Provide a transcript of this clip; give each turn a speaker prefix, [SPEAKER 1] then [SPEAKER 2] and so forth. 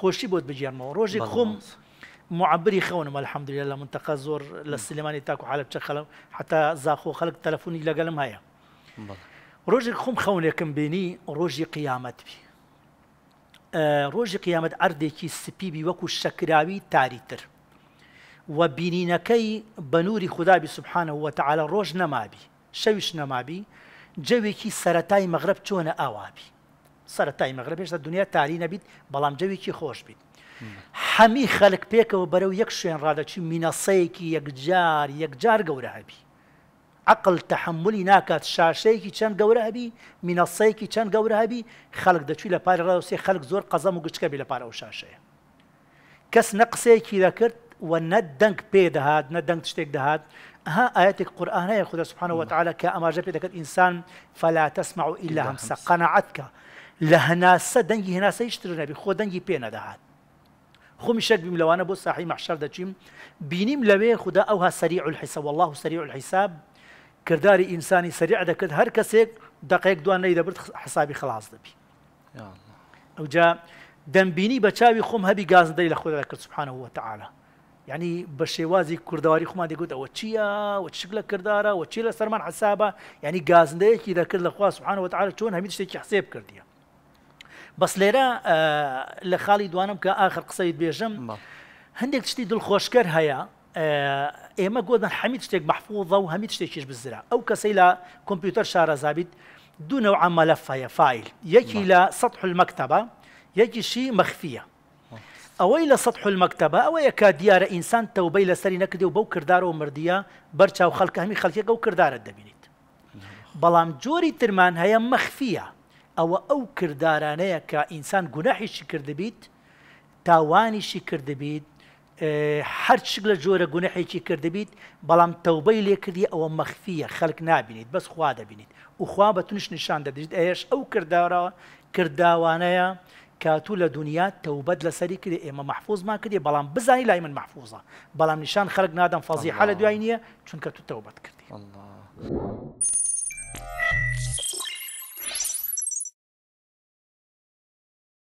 [SPEAKER 1] بود بۆت ما روزی خۆم معبری خونم الحمدلله منطقه زور زۆر لە سلمانی تاکو حالب چە خەڵم حتا زاخۆ خەلک تەلەفۆنی لەگەلم هەیە ڕۆژێک خۆم خەونێکم بینی روزی قیامت بی ڕۆژی کی سپی بی وکو شەکراوی تاریتر و بینینەکەی بەنووری خوددابی سبحانەوە تەعاالە ڕۆژ نەمابی شەویش نەمابی جەوێکی سەتای مەغرب چۆنە ئاوابی سەرەتای مەغربێش لە دنیا تاری نەبیت بەڵام جەوێکی خۆش بیت هەمی خەلک پێکەوە بەرەو یەک شوێن ڕادەچی مینەسەیەکی یەکجار یەکجار گەورە هەبی عقل تحملی ناکات شاشەیەکی چەند گەورە هەبی مینەسەیەکی چەند گەورە هەبی خەک دەچوی لە پارە ڕاوسێ خەک زۆر قەزەم و گچکە بی لە پارە و شاشەیە کەس نەقسەیەکی دەکرد و نە دەنگ پێدەهات نە دەنگ شتێک دەهات ها آياتك قرآن هي خدا سبحانه وتعالى كأما جبت إنسان فلا تسمع إلا همسا قناعتك لهناسه هەناسە هناسه هێناسە هیچتر خود خۆ بينا پێ نەدەهات خۆمی شەک بیم لەوانە بۆ ساحی مەحشەر دەچیم بینیم لەوێ خدا اوها سەریع الحساب والله الحساب الحیساب إنساني سريع سەریع دەکرد هەر کەسێک دقەیەک دوان نەی برد حسابی خلاص دەبی ئەوجا دەمبینی بە چاوی خۆم هەبی خوم لە خۆدا کرد لخود تعاالە سبحانه بە شێوازی کوردواری خۆمان دەگوت ئەوە چییە و شک لە کرددارە كرداره چی لە سەرمان حسابە یعنی گازندەیەکی دەکرد لە خوا سبحانەوە وتعالى چۆن هەمی شتێکی حساب كرديه بس ليرا آه، لخالد وانم كآخر قصيد بيجم هندك تشتي دل خوشكر هيا اه ايما قود من حميد تشتيك محفوظة وهميد تشتيك شيش بالزرع او كسيلا كمبيوتر شارة زابد دون نوع ملف هيا فايل يكي لا سطح المكتبة يكي شي مخفية او الى سطح المكتبة او يكا ديار انسان توبي لسري نكدي وبو كردار ومردية برشا وخلق همي خلقية او كردار الدبينيت نعم. بلام جوري ترمان هي مخفية ئەوە ئەو کردارانەیە کە ئینسان گوناحیشی کردبیت تاوانیشی کردبیت هەر شک لە جۆرە گونەحێکی کردبیت بەڵام تەوبەی لێکردی ئەوە مەخفیە خەک نبینیت بەس خوا دەبینیت وخوا بە تونش نیشان دەدەیت ئەیش ئەو کردارەوە کردداوانەیە کاتوو لە دنیا تەوبەت لەسەری کردی ئێمە مححفوظمان کردی بەڵام بزانی لای من مححفوظە بەڵام نیشان خەرک نادەم فەزی حە لە دوای نییە چونکە تو تەوبەت کردی.